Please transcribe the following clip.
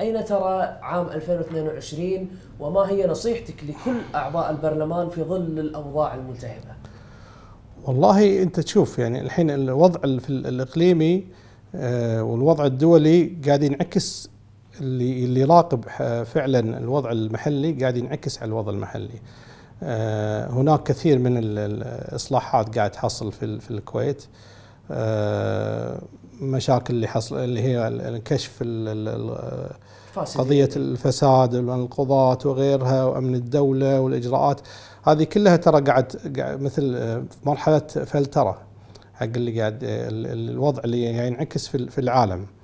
أين ترى عام 2022 وما هي نصيحتك لكل أعضاء البرلمان في ظل الأوضاع الملتهبة والله أنت تشوف يعني الحين الوضع الإقليمي آه، والوضع الدولي قاعد ينعكس اللي اللي يراقب آه، فعلا الوضع المحلي قاعد ينعكس على الوضع المحلي. آه، هناك كثير من الاصلاحات قاعد تحصل في الكويت المشاكل اللي حصل اللي هي الكشف قضيه الفساد والقضاة وغيرها وامن الدوله والاجراءات هذه كلها ترى قاعد مثل آه، مرحله فلتره حق اللي قاعد الوضع اللي يعني ينعكس يعني في العالم